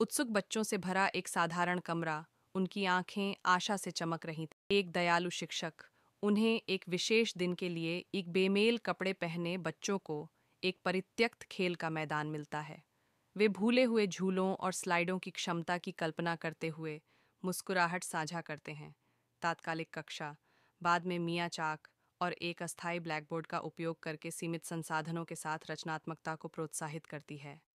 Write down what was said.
उत्सुक बच्चों से भरा एक साधारण कमरा उनकी आंखें आशा से चमक रही थी एक दयालु शिक्षक उन्हें एक विशेष दिन के लिए एक बेमेल कपड़े पहने बच्चों को एक परित्यक्त खेल का मैदान मिलता है वे भूले हुए झूलों और स्लाइडों की क्षमता की कल्पना करते हुए मुस्कुराहट साझा करते हैं तात्कालिक कक्षा बाद में मियाँ चाक और एक अस्थायी ब्लैकबोर्ड का उपयोग करके सीमित संसाधनों के साथ रचनात्मकता को प्रोत्साहित करती है